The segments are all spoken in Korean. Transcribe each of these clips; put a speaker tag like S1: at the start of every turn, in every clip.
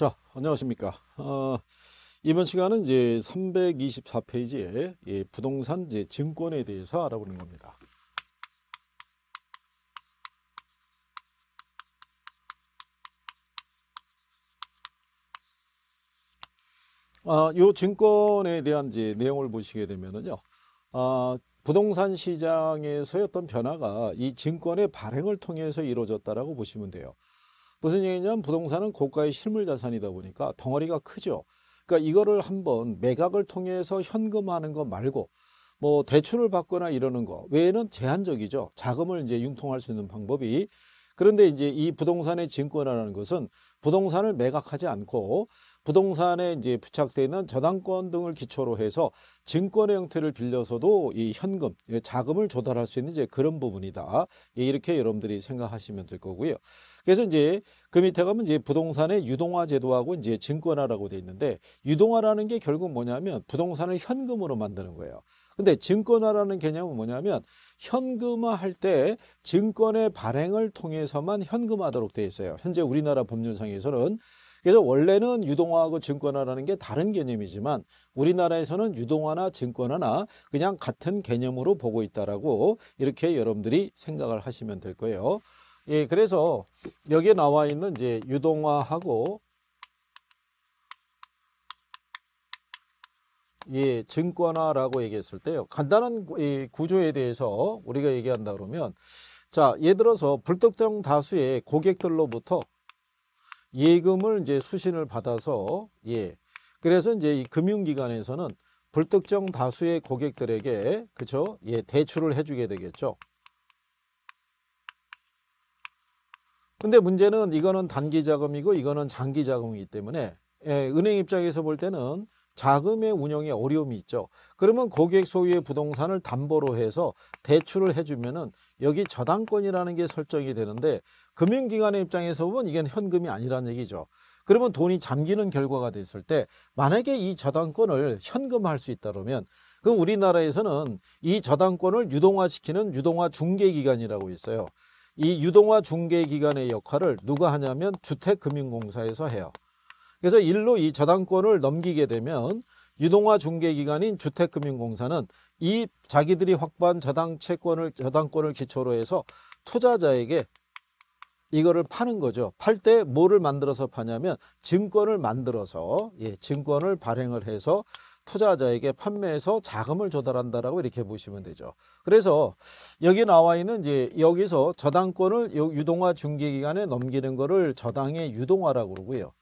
S1: 자, 안녕하십니까. 어, 이번 시간은 이제 324페이지에 예, 부동산 이제 증권에 대해서 알아보는 겁니다. 아, 요 증권에 대한 이제 내용을 보시게 되면은요. 아, 부동산 시장에서의 어떤 변화가 이 증권의 발행을 통해서 이루어졌다라고 보시면 돼요. 무슨 얘기냐면 부동산은 고가의 실물 자산이다 보니까 덩어리가 크죠. 그러니까 이거를 한번 매각을 통해서 현금화하는 거 말고 뭐 대출을 받거나 이러는 거 외에는 제한적이죠. 자금을 이제 융통할 수 있는 방법이 그런데 이제 이 부동산의 증권화라는 것은 부동산을 매각하지 않고 부동산에 이제 부착되어 있는 저당권 등을 기초로 해서 증권의 형태를 빌려서도 이 현금, 예, 자금을 조달할 수 있는 이제 그런 부분이다. 예, 이렇게 여러분들이 생각하시면 될 거고요. 그래서 이제 그 밑에 가면 이제 부동산의 유동화 제도하고 이제 증권화라고 돼 있는데 유동화라는 게 결국 뭐냐면 부동산을 현금으로 만드는 거예요. 근데 증권화라는 개념은 뭐냐면 현금화할 때 증권의 발행을 통해서만 현금화하도록 돼 있어요. 현재 우리나라 법률상에서는 그래서 원래는 유동화하고 증권화라는 게 다른 개념이지만 우리나라에서는 유동화나 증권화나 그냥 같은 개념으로 보고 있다라고 이렇게 여러분들이 생각을 하시면 될 거예요. 예, 그래서 여기에 나와 있는 이제 유동화하고 예, 증권화라고 얘기했을 때요. 간단한 이 구조에 대해서 우리가 얘기한다 그러면 자, 예를 들어서 불특정 다수의 고객들로부터 예금을 이제 수신을 받아서 예. 그래서 이제 이 금융기관에서는 불특정 다수의 고객들에게 그쵸 예, 대출을 해주게 되겠죠. 근데 문제는 이거는 단기 자금이고 이거는 장기 자금이기 때문에 예, 은행 입장에서 볼 때는 자금의 운영에 어려움이 있죠. 그러면 고객 소유의 부동산을 담보로 해서 대출을 해주면은 여기 저당권이라는 게 설정이 되는데 금융기관의 입장에서 보면 이게 현금이 아니라는 얘기죠. 그러면 돈이 잠기는 결과가 됐을 때 만약에 이 저당권을 현금화할 수 있다면 그럼 우리나라에서는 이 저당권을 유동화시키는 유동화 중개기관이라고 있어요. 이 유동화 중개기관의 역할을 누가 하냐면 주택금융공사에서 해요. 그래서 일로 이 저당권을 넘기게 되면 유동화 중개기관인 주택금융공사는 이 자기들이 확보한 저당 채권을 저당권을 기초로 해서 투자자에게 이거를 파는 거죠. 팔 때 뭐를 만들어서 파냐면 증권을 만들어서 예, 증권을 발행을 해서 투자자에게 판매해서 자금을 조달한다라고 이렇게 보시면 되죠. 그래서 여기 나와 있는 이제 여기서 저당권을 유동화 중개기간에 넘기는 거를 저당의 유동화라고 그러고요.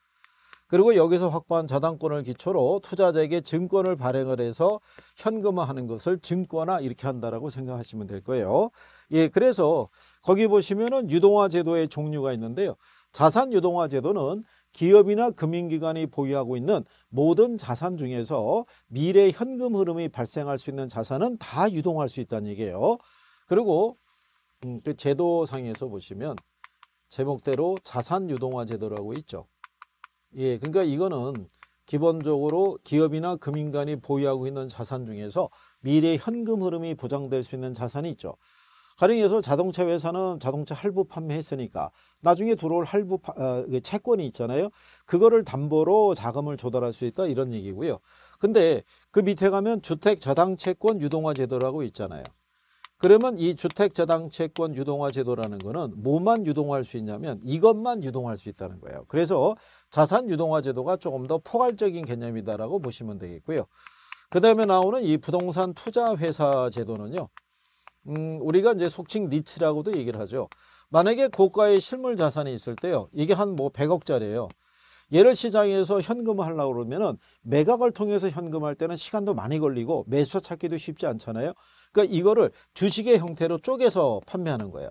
S1: 그리고 여기서 확보한 저당권을 기초로 투자자에게 증권을 발행을 해서 현금화하는 것을 증권화 이렇게 한다라고 생각하시면 될 거예요. 예, 그래서 거기 보시면은 유동화 제도의 종류가 있는데요. 자산 유동화 제도는 기업이나 금융기관이 보유하고 있는 모든 자산 중에서 미래 현금 흐름이 발생할 수 있는 자산은 다 유동할 수 있다는 얘기예요. 그리고 음, 그 제도상에서 보시면 제목대로 자산 유동화 제도라고 있죠. 예, 그러니까 이거는 기본적으로 기업이나 금융관이 보유하고 있는 자산 중에서 미래 현금 흐름이 보장될 수 있는 자산이 있죠. 가령해서 자동차 회사는 자동차 할부 판매했으니까 나중에 들어올 할부 파, 어, 그 채권이 있잖아요. 그거를 담보로 자금을 조달할 수 있다 이런 얘기고요. 근데 그 밑에 가면 주택 저당 채권 유동화 제도라고 있잖아요. 그러면 이 주택 저당 채권 유동화 제도라는 거는 뭐만 유동화할 수 있냐면 이것만 유동화할 수 있다는 거예요. 그래서 자산 유동화 제도가 조금 더 포괄적인 개념이다라고 보시면 되겠고요. 그 다음에 나오는 이 부동산 투자 회사 제도는요. 음, 우리가 이제 속칭 리츠라고도 얘기를 하죠. 만약에 고가의 실물 자산이 있을 때요. 이게 한 뭐 100억짜리예요. 예를 시장에서 현금을 하려고 그러면은 매각을 통해서 현금할 때는 시간도 많이 걸리고 매수 찾기도 쉽지 않잖아요. 그러니까 이거를 주식의 형태로 쪼개서 판매하는 거예요.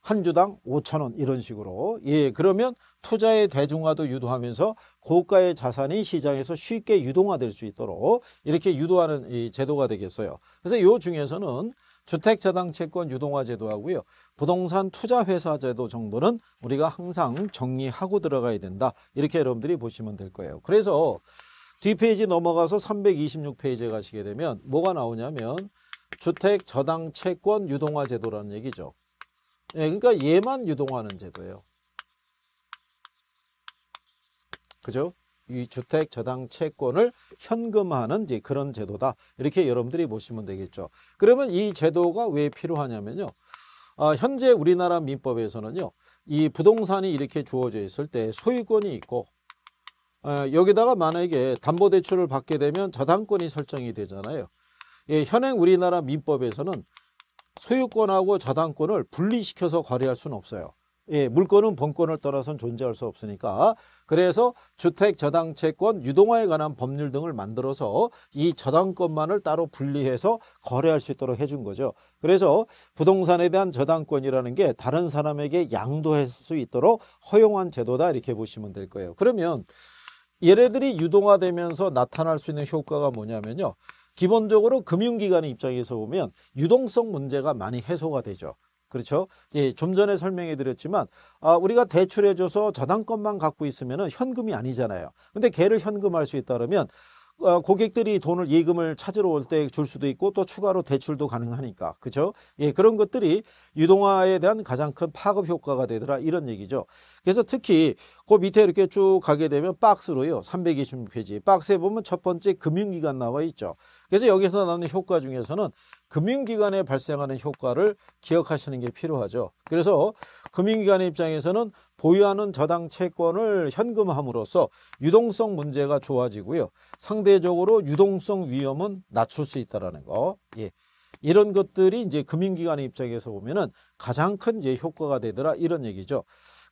S1: 한 주당 5천원 이런 식으로 예 그러면 투자의 대중화도 유도하면서 고가의 자산이 시장에서 쉽게 유동화될 수 있도록 이렇게 유도하는 이 제도가 되겠어요. 그래서 요 중에서는 주택자당 채권 유동화 제도하고요. 부동산 투자회사 제도 정도는 우리가 항상 정리하고 들어가야 된다. 이렇게 여러분들이 보시면 될 거예요. 그래서 뒷페이지 넘어가서 326페이지에 가시게 되면 뭐가 나오냐면 주택 저당 채권 유동화 제도라는 얘기죠. 예, 그러니까 얘만 유동하는 화 제도예요. 그죠? 이 주택 저당 채권을 현금화하는 이제 그런 제도다. 이렇게 여러분들이 보시면 되겠죠. 그러면 이 제도가 왜 필요하냐면요. 아, 현재 우리나라 민법에서는요. 이 부동산이 이렇게 주어져 있을 때 소유권이 있고 어, 여기다가 만약에 담보대출을 받게 되면 저당권이 설정이 되잖아요. 예, 현행 우리나라 민법에서는 소유권하고 저당권을 분리시켜서 거래할 수는 없어요. 예, 물건은 본권을 떠나선 존재할 수 없으니까 그래서 주택 저당채권 유동화에 관한 법률 등을 만들어서 이 저당권만을 따로 분리해서 거래할 수 있도록 해준 거죠. 그래서 부동산에 대한 저당권이라는 게 다른 사람에게 양도할 수 있도록 허용한 제도다 이렇게 보시면 될 거예요. 그러면 얘네들이 유동화되면서 나타날 수 있는 효과가 뭐냐면요. 기본적으로 금융기관의 입장에서 보면 유동성 문제가 많이 해소가 되죠. 그렇죠. 예, 좀 전에 설명해 드렸지만 아, 우리가 대출해줘서 저당권만 갖고 있으면 현금이 아니잖아요. 근데 걔를 현금할 수 있다면 어, 고객들이 돈을 예금을 찾으러 올 때 줄 수도 있고 또 추가로 대출도 가능하니까 그죠? 예 그런 것들이 유동화에 대한 가장 큰 파급 효과가 되더라 이런 얘기죠. 그래서 특히 그 밑에 이렇게 쭉 가게 되면 박스로요 326페이지 박스에 보면 첫 번째 금융기관 나와 있죠. 그래서 여기서 나오는 효과 중에서는 금융기관에 발생하는 효과를 기억하시는 게 필요하죠. 그래서 금융기관의 입장에서는 보유하는 저당 채권을 현금함으로써 유동성 문제가 좋아지고요. 상대적으로 유동성 위험은 낮출 수 있다라는 거. 예. 이런 것들이 이제 금융기관의 입장에서 보면은 가장 큰 이제 효과가 되더라 이런 얘기죠.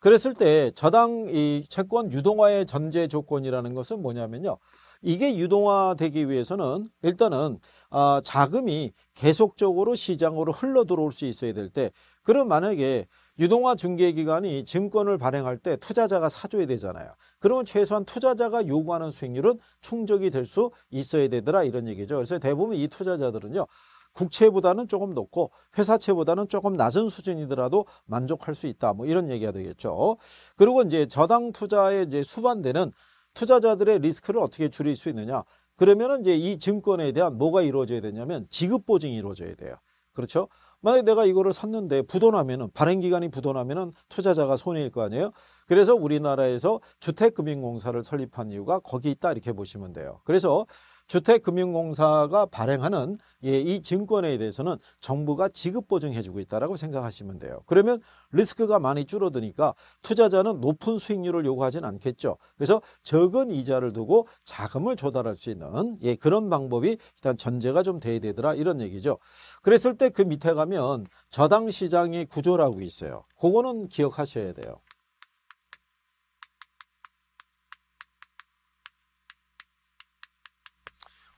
S1: 그랬을 때 저당 이 채권 유동화의 전제 조건이라는 것은 뭐냐면요. 이게 유동화되기 위해서는 일단은 아, 자금이 계속적으로 시장으로 흘러 들어올 수 있어야 될 때 그럼 만약에 유동화 중개기관이 증권을 발행할 때 투자자가 사줘야 되잖아요. 그러면 최소한 투자자가 요구하는 수익률은 충족이 될 수 있어야 되더라 이런 얘기죠. 그래서 대부분 이 투자자들은요. 국채보다는 조금 높고 회사채보다는 조금 낮은 수준이더라도 만족할 수 있다. 뭐 이런 얘기가 되겠죠. 그리고 이제 저당 투자에 이제 수반되는 투자자들의 리스크를 어떻게 줄일 수 있느냐. 그러면은 이제 이 증권에 대한 뭐가 이루어져야 되냐면 지급 보증이 이루어져야 돼요. 그렇죠? 만약에 내가 이거를 샀는데 부도나면은 발행 기간이 부도나면은 투자자가 손해일 거 아니에요. 그래서 우리나라에서 주택금융공사를 설립한 이유가 거기 있다 이렇게 보시면 돼요. 그래서 주택금융공사가 발행하는 예, 이 증권에 대해서는 정부가 지급 보증해주고 있다라고 생각하시면 돼요. 그러면 리스크가 많이 줄어드니까 투자자는 높은 수익률을 요구하진 않겠죠. 그래서 적은 이자를 두고 자금을 조달할 수 있는 예, 그런 방법이 일단 전제가 좀 돼야 되더라 이런 얘기죠. 그랬을 때 그 밑에 가면 저당 시장의 구조라고 있어요. 그거는 기억하셔야 돼요.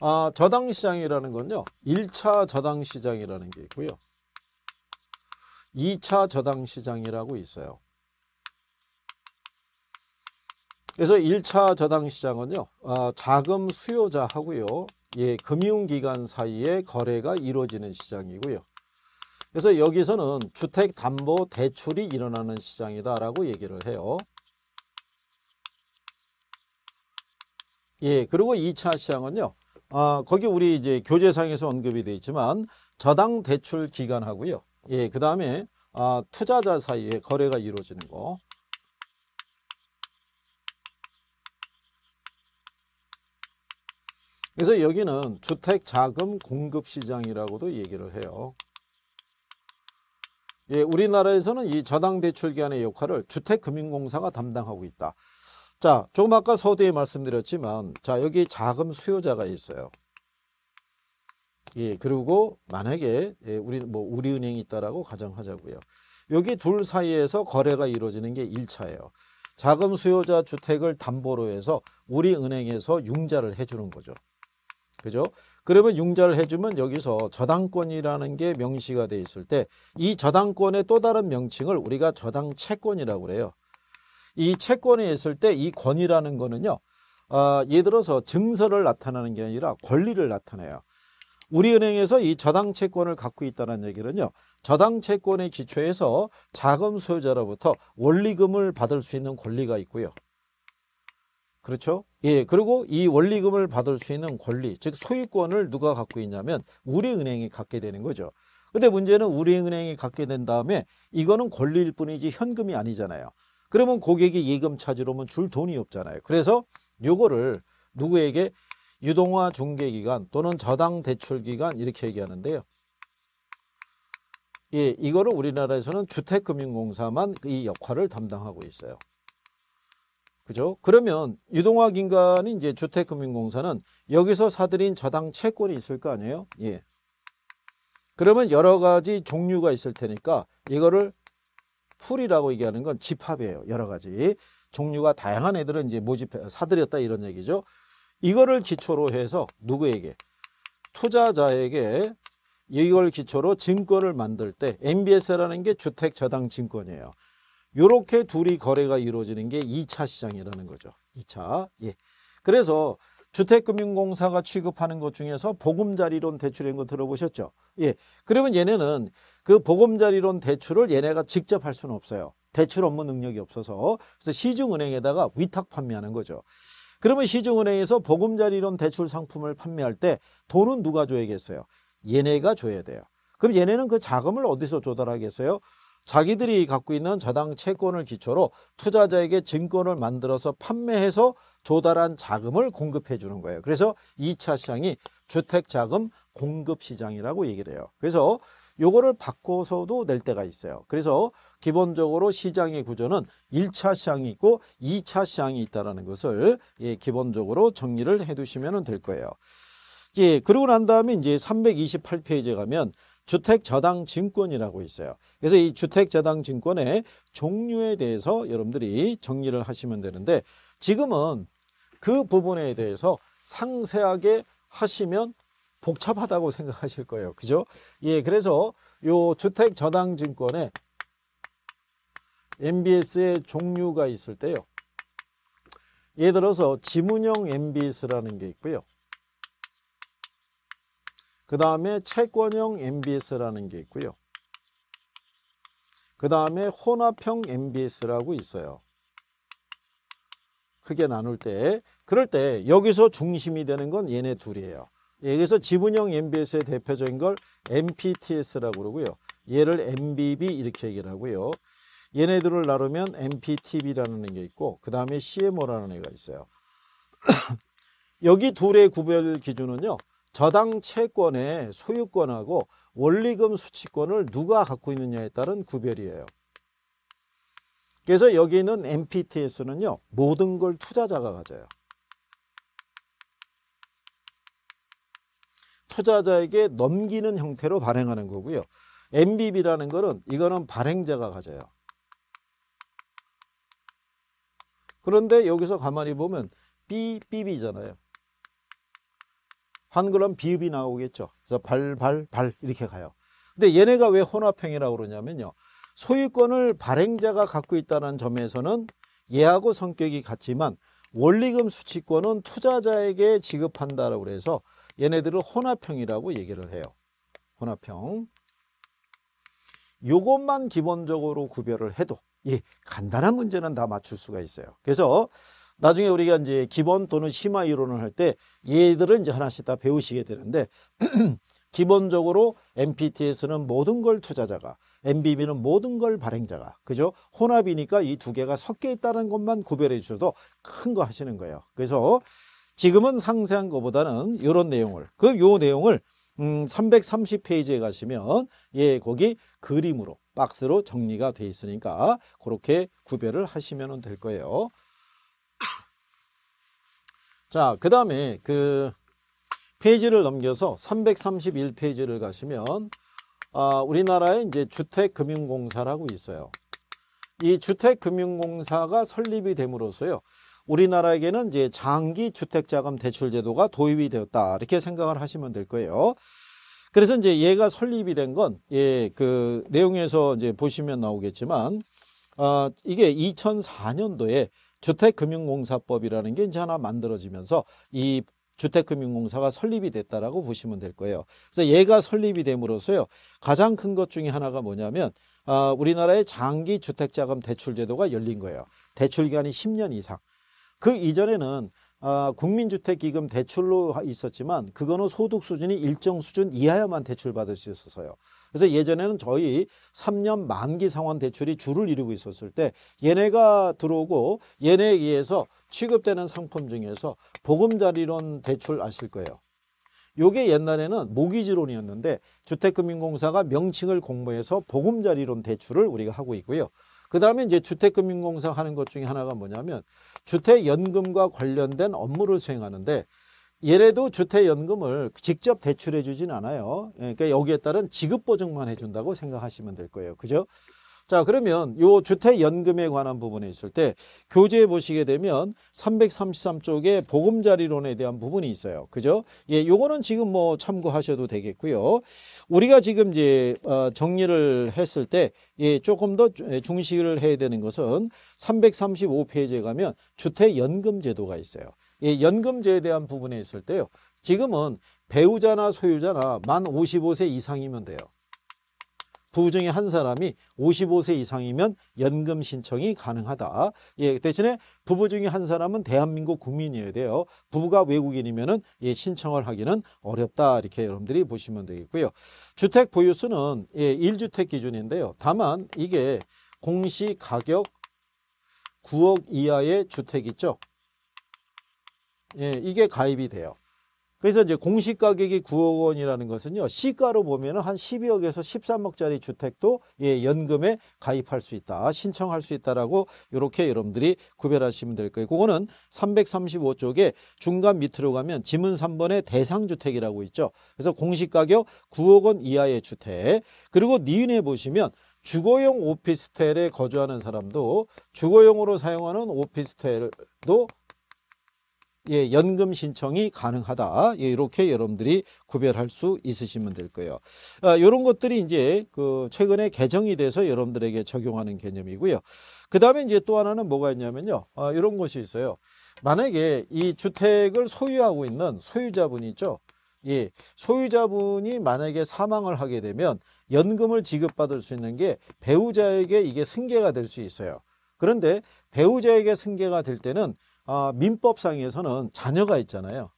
S1: 아, 저당시장이라는 건요. 1차 저당시장이라는 게 있고요. 2차 저당시장이라고 있어요. 그래서 1차 저당시장은요. 아, 자금 수요자하고요. 예, 금융기관 사이의 거래가 이루어지는 시장이고요. 그래서 여기서는 주택담보대출이 일어나는 시장이다라고 얘기를 해요. 예, 그리고 2차 시장은요. 어, 거기 우리 이제 교재상에서 언급이 되어 있지만 저당 대출 기간하고요. 예, 그 다음에 아, 투자자 사이에 거래가 이루어지는 거. 그래서 여기는 주택 자금 공급 시장이라고도 얘기를 해요. 예, 우리나라에서는 이 저당 대출 기간의 역할을 주택금융공사가 담당하고 있다. 자, 조금 아까 서두에 말씀드렸지만 자, 여기 자금 수요자가 있어요. 예, 그리고 만약에 예, 우리 뭐 우리은행이 있다라고 가정하자고요. 여기 둘 사이에서 거래가 이루어지는 게 1차예요. 자금 수요자 주택을 담보로 해서 우리 은행에서 융자를 해주는 거죠. 그죠? 그러면 융자를 해주면 여기서 저당권이라는 게 명시가 돼 있을 때 이 저당권의 또 다른 명칭을 우리가 저당 채권이라고 그래요. 이 채권에 있을 때 이 권위라는 거는요. 어, 예를 들어서 증서를 나타내는 게 아니라 권리를 나타내요. 우리은행에서 이 저당 채권을 갖고 있다는 얘기는요. 저당 채권의 기초에서 자금 소유자로부터 원리금을 받을 수 있는 권리가 있고요. 그렇죠? 예, 그리고 이 원리금을 받을 수 있는 권리, 즉 소유권을 누가 갖고 있냐면 우리은행이 갖게 되는 거죠. 근데 문제는 우리은행이 갖게 된 다음에 이거는 권리일 뿐이지 현금이 아니잖아요. 그러면 고객이 예금 찾으러 오면 줄 돈이 없잖아요. 그래서 요거를 누구에게 유동화 중개기간 또는 저당 대출기간 이렇게 얘기하는데요. 예, 이거를 우리나라에서는 주택금융공사만 이 역할을 담당하고 있어요. 그죠? 그러면 유동화 기간이 이제 주택금융공사는 여기서 사들인 저당 채권이 있을 거 아니에요? 예. 그러면 여러 가지 종류가 있을 테니까 이거를 풀이라고 얘기하는 건 집합이에요. 여러 가지 종류가 다양한 애들은 이제 모집 사들였다 이런 얘기죠. 이거를 기초로 해서 누구에게 투자자에게 이걸 기초로 증권을 만들 때 MBS라는 게 주택 저당 증권이에요. 요렇게 둘이 거래가 이루어지는 게 2차 시장이라는 거죠. 2차. 예. 그래서 주택금융공사가 취급하는 것 중에서 보금자리론 대출인 거 들어보셨죠? 예. 그러면 얘네는 그 보금자리론 대출을 얘네가 직접 할 수는 없어요. 대출 업무 능력이 없어서 그래서 시중은행에다가 위탁 판매하는 거죠. 그러면 시중은행에서 보금자리론 대출 상품을 판매할 때 돈은 누가 줘야겠어요? 얘네가 줘야 돼요. 그럼 얘네는 그 자금을 어디서 조달하겠어요? 자기들이 갖고 있는 저당 채권을 기초로 투자자에게 증권을 만들어서 판매해서 조달한 자금을 공급해 주는 거예요. 그래서 2차 시장이 주택자금 공급시장이라고 얘기를 해요. 그래서 요거를 바꿔서도 낼 때가 있어요. 그래서 기본적으로 시장의 구조는 1차 시장이 있고 2차 시장이 있다라는 것을 예, 기본적으로 정리를 해 두시면 될 거예요. 예, 그러고 난 다음에 이제 328페이지에 가면 주택저당증권이라고 있어요. 그래서 이 주택저당증권의 종류에 대해서 여러분들이 정리를 하시면 되는데 지금은 그 부분에 대해서 상세하게 하시면 복잡하다고 생각하실 거예요. 그죠? 예, 그래서 요 주택 저당 증권에 MBS의 종류가 있을 때요. 예를 들어서 지문형 MBS라는 게 있고요. 그 다음에 채권형 MBS라는 게 있고요. 그 다음에 혼합형 MBS라고 있어요. 크게 나눌 때 그럴 때 여기서 중심이 되는 건 얘네 둘이에요. 여기서 예, 지분형 MBS의 대표적인 걸 MPTS라고 그러고요. 얘를 MBB 이렇게 얘기를 하고요. 얘네들을 나누면 MPTB라는 게 있고 그 다음에 CMO라는 애가 있어요. 여기 둘의 구별 기준은요. 저당 채권의 소유권하고 원리금 수취권을 누가 갖고 있느냐에 따른 구별이에요. 그래서 여기 있는 MPTS는요. 모든 걸 투자자가 가져요. 투자자에게 넘기는 형태로 발행하는 거고요. MBB라는 거는 이거는 발행자가 가져요. 그런데 여기서 가만히 보면 BBB잖아요. 한글은 비읍이 나오겠죠. 그래서 발, 발, 발 이렇게 가요. 근데 얘네가 왜 혼합형이라고 그러냐면요. 소유권을 발행자가 갖고 있다는 점에서는 얘하고 성격이 같지만 원리금 수취권은 투자자에게 지급한다라고 해서 얘네들을 혼합형이라고 얘기를 해요. 혼합형. 요것만 기본적으로 구별을 해도 이 간단한 문제는 다 맞출 수가 있어요. 그래서 나중에 우리가 이제 기본 또는 심화 이론을 할 때 얘들은 이제 하나씩 다 배우시게 되는데 기본적으로 MPT에서는 모든 걸 투자자가 MBB는 모든 걸 발행자가 그죠? 혼합이니까 이 두 개가 섞여 있다는 것만 구별해 주셔도 큰 거 하시는 거예요. 그래서 지금은 상세한 것보다는 이런 내용을 그 요 내용을 음, 330페이지에 가시면 예 거기 그림으로 박스로 정리가 돼 있으니까 그렇게 구별을 하시면 될 거예요. 자, 그 다음에 그 페이지를 넘겨서 331페이지를 가시면 아, 우리나라에 이제 주택금융공사라고 있어요. 이 주택금융공사가 설립이 됨으로써요. 우리나라에게는 이제 장기 주택자금 대출 제도가 도입이 되었다 이렇게 생각을 하시면 될 거예요. 그래서 이제 얘가 설립이 된 건예그 내용에서 이제 보시면 나오겠지만 어 이게 2004년도에 주택금융공사법이라는 게 이제 하나 만들어지면서 이 주택금융공사가 설립이 됐다라고 보시면 될 거예요. 그래서 얘가 설립이 됨으로써요. 가장 큰 것 중에 하나가 뭐냐면 어, 우리나라의 장기 주택자금 대출 제도가 열린 거예요. 대출 기간이 10년 이상. 그 이전에는 어, 국민주택기금 대출로 있었지만 그거는 소득 수준이 일정 수준 이하야만 대출받을 수 있어서요. 그래서 예전에는 저희 3년 만기 상환 대출이 주를 이루고 있었을 때 얘네가 들어오고 얘네에 의해서 취급되는 상품 중에서 보금자리론 대출 아실 거예요. 요게 옛날에는 모기지론이었는데 주택금융공사가 명칭을 공모해서 보금자리론 대출을 우리가 하고 있고요. 그 다음에 이제 주택금융공사 하는 것 중에 하나가 뭐냐면 주택연금과 관련된 업무를 수행하는데 예래도 주택연금을 직접 대출해 주진 않아요. 예, 그러니까 여기에 따른 지급보증만 해준다고 생각하시면 될 거예요. 그죠? 자 그러면 요 주택연금에 관한 부분에 있을 때 교재 에 보시게 되면 333쪽에 보금자리론에 대한 부분이 있어요. 그죠? 예, 요거는 지금 뭐 참고하셔도 되겠고요. 우리가 지금 이제 어, 정리를 했을 때 예, 조금 더 예, 중시를 해야 되는 것은 335페이지에 가면 주택연금 제도가 있어요. 예, 연금제에 대한 부분에 있을 때요. 지금은 배우자나 소유자나 만 55세 이상이면 돼요. 부부 중에 한 사람이 55세 이상이면 연금 신청이 가능하다. 예, 대신에 부부 중에 한 사람은 대한민국 국민이어야 돼요. 부부가 외국인이면 예, 신청을 하기는 어렵다. 이렇게 여러분들이 보시면 되겠고요. 주택 보유수는 예, 1주택 기준인데요. 다만 이게 공시 가격 9억 이하의 주택 있죠. 예, 이게 가입이 돼요. 그래서 이제 공시 가격이 9억 원이라는 것은요. 시가로 보면 한 12억에서 13억짜리 주택도 예, 연금에 가입할 수 있다. 신청할 수 있다라고 이렇게 여러분들이 구별하시면 될 거예요. 그거는 335쪽에 중간 밑으로 가면 지문 3번에 대상 주택이라고 있죠. 그래서 공시 가격 9억 원 이하의 주택. 그리고 니은에 보시면 주거용 오피스텔에 거주하는 사람도 주거용으로 사용하는 오피스텔도 예, 연금 신청이 가능하다. 예, 이렇게 여러분들이 구별할 수 있으시면 될 거예요. 아, 이런 것들이 이제 그 최근에 개정이 돼서 여러분들에게 적용하는 개념이고요. 그 다음에 이제 또 하나는 뭐가 있냐면요. 아, 이런 것이 있어요. 만약에 이 주택을 소유하고 있는 소유자분이 있죠. 예, 소유자분이 만약에 사망을 하게 되면 연금을 지급받을 수 있는 게 배우자에게 이게 승계가 될 수 있어요. 그런데 배우자에게 승계가 될 때는 아, 민법상에서는 자녀가 있잖아요.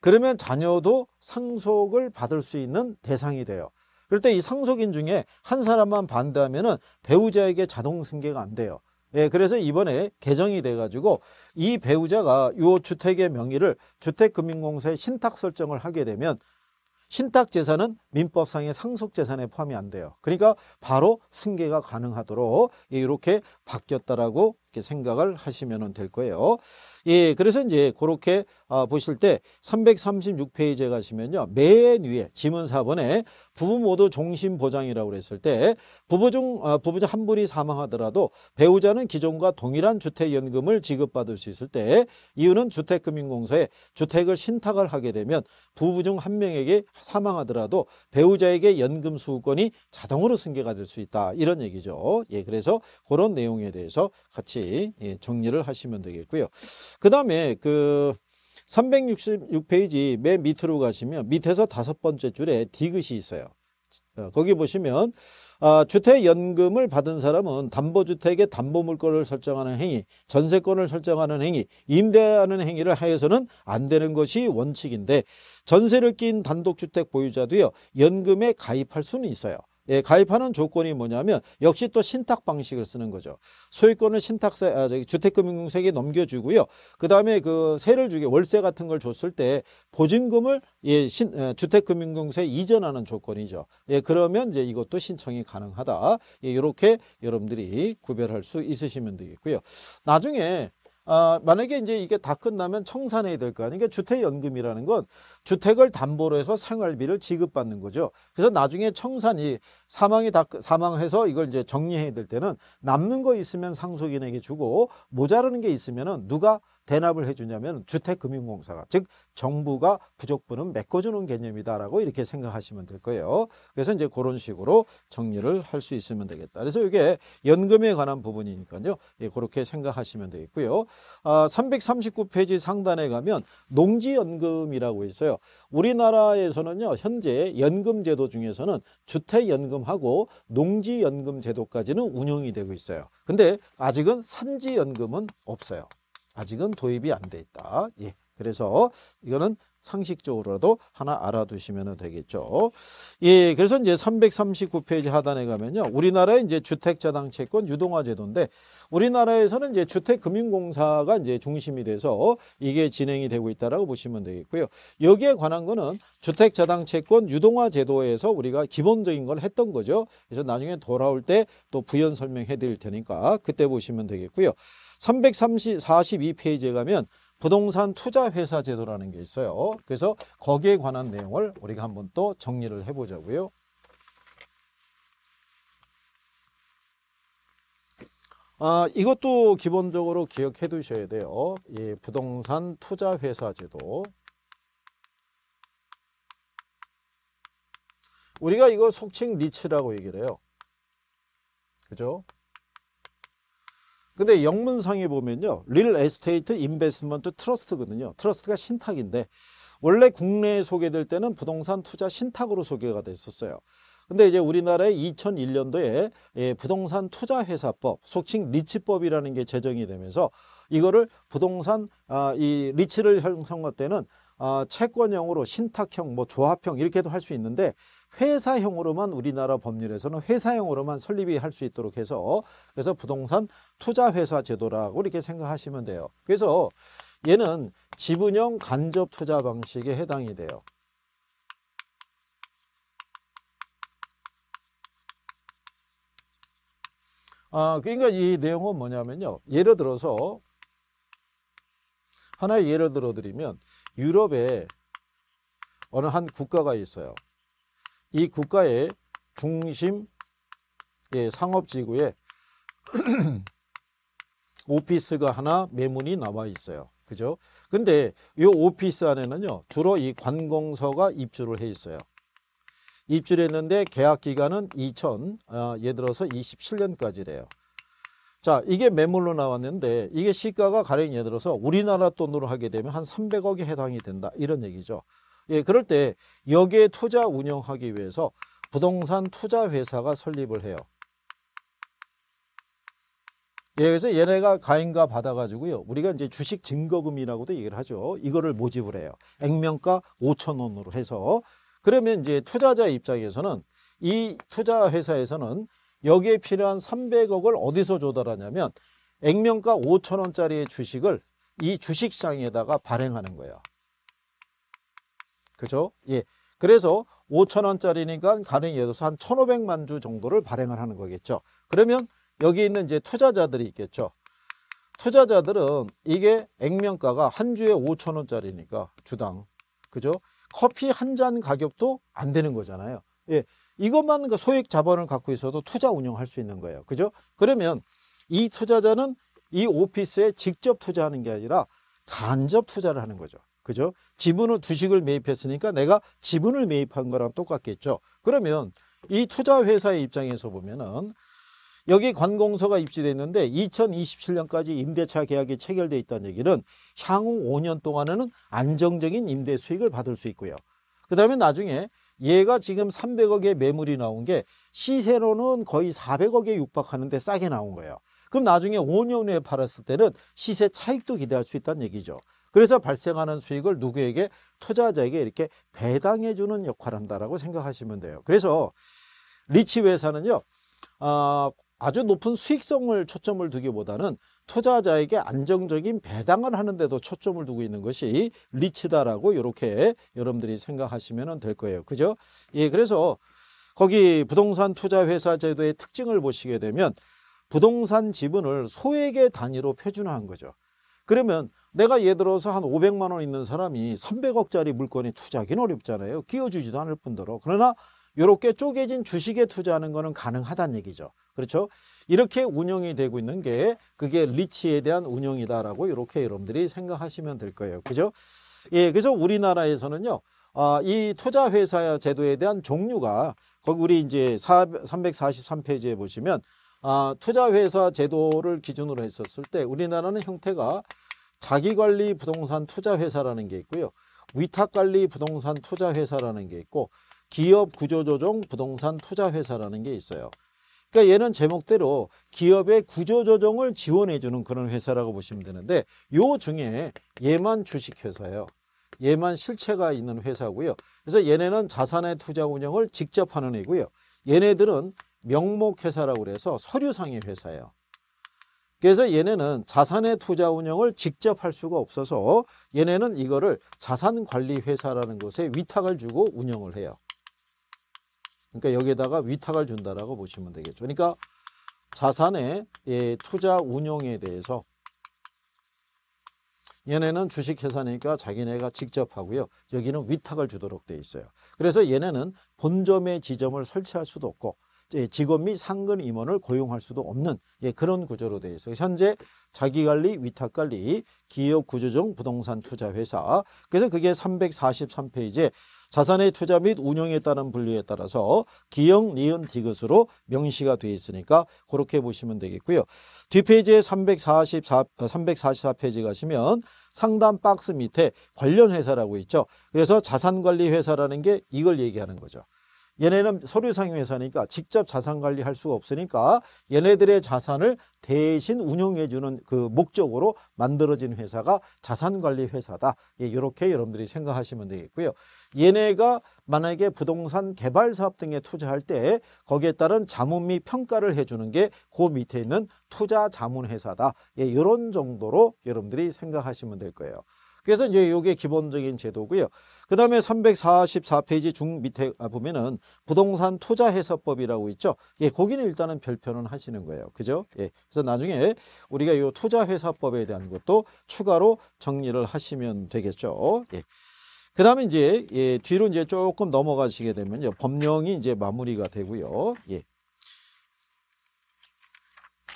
S1: 그러면 자녀도 상속을 받을 수 있는 대상이 돼요. 그럴 때 이 상속인 중에 한 사람만 반대하면은 배우자에게 자동 승계가 안 돼요. 예, 그래서 이번에 개정이 돼가지고 이 배우자가 이 주택의 명의를 주택금융공사에 신탁 설정을 하게 되면 신탁재산은 민법상의 상속재산에 포함이 안 돼요. 그러니까 바로 승계가 가능하도록 이렇게 바뀌었다라고 이렇게 생각을 하시면 될 거예요. 예, 그래서 이제 그렇게 아, 보실 때 336페이지에 가시면요. 맨 위에 지문 4번에 부부 모두 종신 보장이라고 그랬을 때 부부 중 아, 부부중 한 분이 사망하더라도 배우자는 기존과 동일한 주택 연금을 지급받을 수 있을 때 이유는 주택 금융공사에 주택을 신탁을 하게 되면 부부 중 한 명에게 사망하더라도 배우자에게 연금 수급권이 자동으로 승계가 될 수 있다. 이런 얘기죠. 예, 그래서 그런 내용에 대해서 같이 예, 정리를 하시면 되겠고요. 그 다음에 그 366페이지 맨 밑으로 가시면 밑에서 다섯 번째 줄에 디귿이 있어요. 어, 거기 보시면 아, 주택연금을 받은 사람은 담보주택의 담보물건을 설정하는 행위, 전세권을 설정하는 행위, 임대하는 행위를 하여서는 안 되는 것이 원칙인데 전세를 낀 단독주택 보유자도요. 연금에 가입할 수는 있어요. 예, 가입하는 조건이 뭐냐면 역시 또 신탁 방식을 쓰는 거죠. 소유권을 신탁세, 아, 저기 주택금융세에 공 넘겨주고요. 그 다음에 그 세를 주게 월세 같은 걸 줬을 때 보증금을 예, 신, 예, 어, 주택금융세 공 이전하는 조건이죠. 예, 그러면 이제 이것도 신청이 가능하다. 예, 이렇게 여러분들이 구별할 수 있으시면 되겠고요. 나중에 아, 만약에 이제 이게 다 끝나면 청산해야 될 거 아니에요. 그러니까 주택연금이라는 건 주택을 담보로 해서 생활비를 지급받는 거죠. 그래서 나중에 청산이 사망이 다 사망해서 이걸 이제 정리해야 될 때는 남는 거 있으면 상속인에게 주고 모자르는 게 있으면은 누가 대납을 해주냐면 주택금융공사가 즉 정부가 부족분은 메꿔주는 개념이다라고 이렇게 생각하시면 될 거예요. 그래서 이제 그런 식으로 정리를 할 수 있으면 되겠다. 그래서 이게 연금에 관한 부분이니까요. 예, 그렇게 생각하시면 되겠고요. 아, 339페이지 상단에 가면 농지연금이라고 있어요. 우리나라에서는요. 현재 연금제도 중에서는 주택연금하고 농지연금제도까지는 운영이 되고 있어요. 근데 아직은 산지연금은 없어요. 아직은 도입이 안 돼 있다. 예. 그래서 이거는 상식적으로라도 하나 알아두시면 되겠죠. 예, 그래서 이제 339페이지 하단에 가면요. 우리나라의 이제 주택자당 채권 유동화 제도인데 우리나라에서는 이제 주택금융공사가 이제 중심이 돼서 이게 진행이 되고 있다라고 보시면 되겠고요. 여기에 관한 거는 주택자당 채권 유동화 제도에서 우리가 기본적인 걸 했던 거죠. 그래서 나중에 돌아올 때 또 부연 설명해 드릴 테니까 그때 보시면 되겠고요. 342페이지에 가면 부동산 투자회사 제도라는 게 있어요. 그래서 거기에 관한 내용을 우리가 한번 또 정리를 해보자고요. 아, 이것도 기본적으로 기억해 두셔야 돼요. 예, 부동산 투자회사 제도. 우리가 이거 속칭 리츠라고 얘기를 해요. 그죠? 근데 영문상에 보면요. 릴 에스테이트 인베스먼트 트러스트거든요. 트러스트가 신탁인데 원래 국내에 소개될 때는 부동산 투자 신탁으로 소개가 됐었어요. 근데 이제 우리나라에 2001년도에 예, 부동산 투자 회사법, 속칭 리치법이라는 게 제정이 되면서 이거를 부동산 아, 이 리치를 형성할 때는 아, 채권형으로 신탁형, 뭐 조합형 이렇게도 할 수 있는데 회사형으로만 우리나라 법률에서는 회사형으로만 설립이 할 수 있도록 해서 그래서 부동산 투자회사 제도라고 이렇게 생각하시면 돼요. 그래서 얘는 지분형 간접 투자 방식에 해당이 돼요. 아, 그러니까 이 내용은 뭐냐면요. 예를 들어서 하나의 예를 들어 드리면 유럽에 어느 한 국가가 있어요. 이 국가의 중심 예, 상업지구에 오피스가 하나 매문이 남아 있어요. 그죠? 근데 이 오피스 안에는요, 주로 이 관공서가 입주를 해 있어요. 입주를 했는데 계약 기간은 2000, 아, 예를 들어서 27년까지래요. 자, 이게 매물로 나왔는데 이게 시가가 가령 예를 들어서 우리나라 돈으로 하게 되면 한 300억에 해당이 된다. 이런 얘기죠. 예, 그럴 때 여기에 투자 운영하기 위해서 부동산 투자 회사가 설립을 해요. 예, 그래서 얘네가 가인가 받아가지고요. 우리가 이제 주식 증거금이라고도 얘기를 하죠. 이거를 모집을 해요. 액면가 5천 원으로 해서 그러면 이제 투자자 입장에서는 이 투자 회사에서는 여기에 필요한 300억을 어디서 조달하냐면 액면가 5천 원짜리의 주식을 이 주식시장에다가 발행하는 거예요. 그죠? 예. 그래서 5천 원짜리니까 가능 예를 들한 1,500만 주 정도를 발행을 하는 거겠죠. 그러면 여기 있는 이제 투자자들이 있겠죠. 투자자들은 이게 액면가가 한 주에 5천 원짜리니까 주당 그죠? 커피 한 잔 가격도 안 되는 거잖아요. 예. 이것만 그 소액 자본을 갖고 있어도 투자 운영할 수 있는 거예요. 그죠? 그러면 이 투자자는 이 오피스에 직접 투자하는 게 아니라 간접 투자를 하는 거죠. 그죠? 지분을 주식을 매입했으니까 내가 지분을 매입한 거랑 똑같겠죠. 그러면 이 투자 회사의 입장에서 보면은 여기 관공서가 입지돼 있는데 2027년까지 임대차 계약이 체결돼 있다는 얘기는 향후 5년 동안에는 안정적인 임대 수익을 받을 수 있고요. 그다음에 나중에 얘가 지금 300억의 매물이 나온 게 시세로는 거의 400억에 육박하는데 싸게 나온 거예요. 그럼 나중에 5년 후에 팔았을 때는 시세 차익도 기대할 수 있다는 얘기죠. 그래서 발생하는 수익을 누구에게 투자자에게 이렇게 배당해 주는 역할을 한다라고 생각하시면 돼요. 그래서 리치 회사는요. 어, 아주 높은 수익성을 초점을 두기보다는 투자자에게 안정적인 배당을 하는데도 초점을 두고 있는 것이 리치다라고 이렇게 여러분들이 생각하시면 될 거예요. 그죠? 예, 그래서 거기 부동산 투자 회사 제도의 특징을 보시게 되면 부동산 지분을 소액의 단위로 표준화한 거죠. 그러면 내가 예를 들어서 한 500만 원 있는 사람이 300억짜리 물건에 투자하기는 어렵잖아요. 끼워주지도 않을 뿐더러. 그러나 이렇게 쪼개진 주식에 투자하는 거는 가능하다는 얘기죠. 그렇죠? 이렇게 운영이 되고 있는 게 그게 리치에 대한 운영이다라고 이렇게 여러분들이 생각하시면 될 거예요. 그죠? 예, 그래서 우리나라에서는요. 아, 이 투자 회사 제도에 대한 종류가 거기 우리 이제 343페이지에 보시면 아, 투자 회사 제도를 기준으로 했었을 때 우리나라는 형태가 자기관리 부동산 투자회사라는 게 있고요. 위탁관리 부동산 투자회사라는 게 있고 기업 구조조정 부동산 투자회사라는 게 있어요. 그러니까 얘는 제목대로 기업의 구조조정을 지원해주는 그런 회사라고 보시면 되는데 요 중에 얘만 주식회사예요. 얘만 실체가 있는 회사고요. 그래서 얘네는 자산의 투자 운영을 직접 하는 애고요. 얘네들은 명목회사라고 그래서 서류상의 회사예요. 그래서 얘네는 자산의 투자 운영을 직접 할 수가 없어서 얘네는 이거를 자산관리회사라는 곳에 위탁을 주고 운영을 해요. 그러니까 여기에다가 위탁을 준다라고 보시면 되겠죠. 그러니까 자산의 예, 투자 운영에 대해서 얘네는 주식회사니까 자기네가 직접 하고요. 여기는 위탁을 주도록 돼 있어요. 그래서 얘네는 본점의 지점을 설치할 수도 없고 예, 직원 및 상근 임원을 고용할 수도 없는 예, 그런 구조로 되어 있어요. 현재 자기관리, 위탁관리, 기업구조정, 부동산 투자회사 그래서 그게 343페이지에 자산의 투자 및 운영에 따른 분류에 따라서 기형, 니은, 디귿으로 명시가 되어 있으니까 그렇게 보시면 되겠고요. 뒷페이지에 344, 344페이지 아, 가시면 상단 박스 밑에 관련 회사라고 있죠. 그래서 자산관리회사라는 게 이걸 얘기하는 거죠. 얘네는 서류상의 회사니까 직접 자산 관리할 수가 없으니까 얘네들의 자산을 대신 운용해주는 그 목적으로 만들어진 회사가 자산관리 회사다. 예, 이렇게 여러분들이 생각하시면 되겠고요. 얘네가 만약에 부동산 개발 사업 등에 투자할 때 거기에 따른 자문 및 평가를 해주는 게 그 밑에 있는 투자 자문 회사다. 예, 이런 정도로 여러분들이 생각하시면 될 거예요. 그래서 이제 요게 기본적인 제도고요. 그 다음에 344페이지 중 밑에 아, 보면은 부동산 투자 해서법이라고 있죠. 예, 거기는 일단은 별표는 하시는 거예요. 그죠? 예. 그래서 나중에 우리가 요 투자 회사법에 대한 것도 추가로 정리를 하시면 되겠죠. 예. 그 다음에 이제, 예, 뒤로 이제 조금 넘어가시게 되면 요 법령이 이제 마무리가 되고요. 예.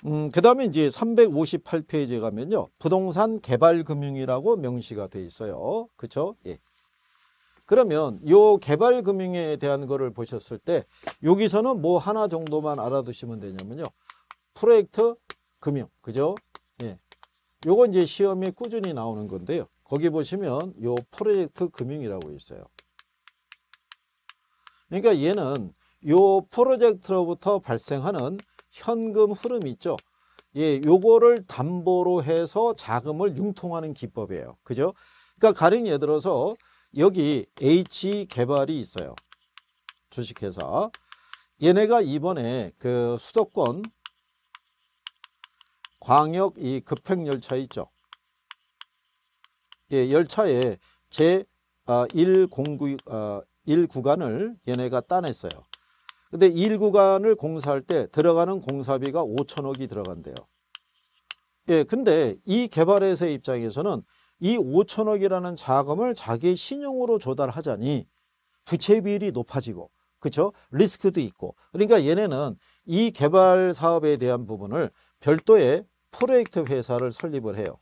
S1: 음, 그 다음에 이제 358페이지에 가면요. 부동산 개발금융이라고 명시가 돼 있어요. 그쵸 예. 그러면 요 개발금융에 대한 거를 보셨을 때 여기서는 뭐 하나 정도만 알아두시면 되냐면요. 프로젝트 금융. 그죠? 예. 요거 이제 시험에 꾸준히 나오는 건데요. 거기 보시면 요 프로젝트 금융이라고 있어요. 그러니까 얘는 요 프로젝트로부터 발생하는 현금 흐름 있죠. 예, 요거를 담보로 해서 자금을 융통하는 기법이에요. 그죠? 그러니까 가령 예를 들어서 여기 H 개발이 있어요. 주식회사. 얘네가 이번에 그 수도권 광역 이 급행 열차 있죠. 예, 열차에 제109 아, 어, 1구간을 어, 얘네가 따냈어요. 근데 1구간을 공사할 때 들어가는 공사비가 5천억이 들어간대요. 예, 근데 이 개발회사의 입장에서는 이 5천억이라는 자금을 자기 신용으로 조달하자니 부채 비율이 높아지고 그렇죠? 리스크도 있고. 그러니까 얘네는 이 개발 사업에 대한 부분을 별도의 프로젝트 회사를 설립을 해요.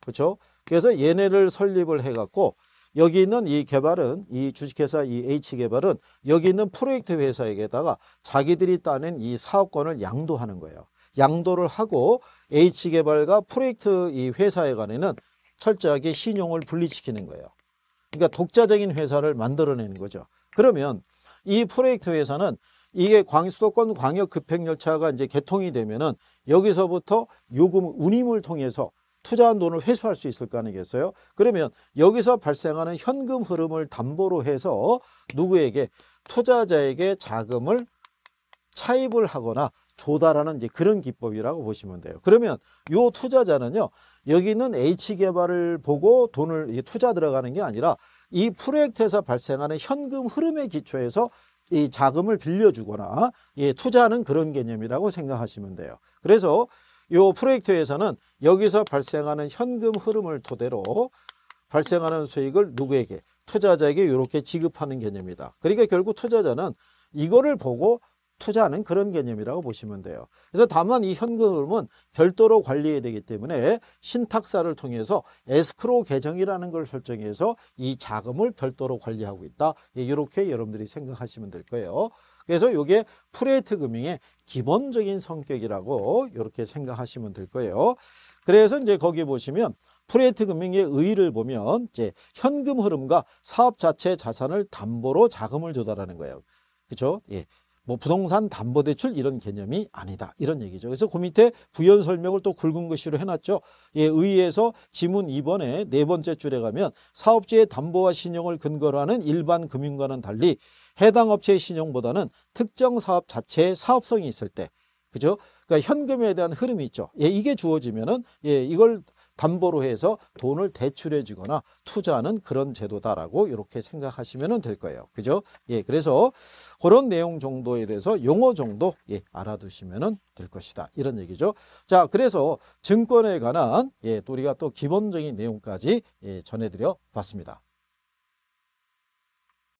S1: 그렇죠? 그래서 얘네를 설립을 해갖고 여기 있는 이 개발은 이 주식회사 이 H개발은 여기 있는 프로젝트 회사에게다가 자기들이 따낸 이 사업권을 양도하는 거예요. 양도를 하고 H개발과 프로젝트 이 회사에 관해는 철저하게 신용을 분리시키는 거예요. 그러니까 독자적인 회사를 만들어내는 거죠. 그러면 이 프로젝트 회사는 이게 광, 수도권 광역 급행열차가 이제 개통이 되면은 여기서부터 요금 운임을 통해서 투자한 돈을 회수할 수 있을 거 아니겠어요? 그러면 여기서 발생하는 현금 흐름을 담보로 해서 누구에게 투자자에게 자금을 차입을 하거나 조달하는 이제 그런 기법이라고 보시면 돼요. 그러면 요 투자자는요. 여기는 H개발을 보고 돈을 투자 들어가는 게 아니라 이 프로젝트에서 발생하는 현금 흐름에기초해서이 자금을 빌려주거나 예, 투자하는 그런 개념이라고 생각하시면 돼요. 그래서 이 프로젝트에서는 여기서 발생하는 현금 흐름을 토대로 발생하는 수익을 누구에게 투자자에게 이렇게 지급하는 개념이다. 그러니까 결국 투자자는 이거를 보고 투자하는 그런 개념이라고 보시면 돼요. 그래서 다만 이 현금은 별도로 관리해야 되기 때문에 신탁사를 통해서 에스크로 계정이라는 걸 설정해서 이 자금을 별도로 관리하고 있다. 이렇게 예, 여러분들이 생각하시면 될 거예요. 그래서 이게 프레이트 금융의 기본적인 성격이라고 이렇게 생각하시면 될 거예요. 그래서 이제 거기 보시면 프레이트 금융의 의의를 보면 이제 현금 흐름과 사업 자체 자산을 담보로 자금을 조달하는 거예요. 그렇죠? 예. 뭐 부동산 담보대출 이런 개념이 아니다 이런 얘기죠 그래서 그 밑에 부연 설명을 또 굵은 글씨로 해놨죠 예, 의의에서 지문 2번에 네 번째 줄에 가면 사업주의 담보와 신용을 근거로 하는 일반 금융과는 달리 해당 업체의 신용보다는 특정 사업 자체의 사업성이 있을 때 그죠? 그러니까 현금에 대한 흐름이 있죠. 예, 이게 주어지면은 예, 이걸 담보로 해서 돈을 대출해 주거나 투자하는 그런 제도다라고 이렇게 생각하시면 될 거예요. 그죠? 예, 그래서 그런 내용 정도에 대해서 용어 정도 예, 알아두시면 될 것이다. 이런 얘기죠. 자, 그래서 증권에 관한 예, 또 우리가 또 기본적인 내용까지 예, 전해드려 봤습니다.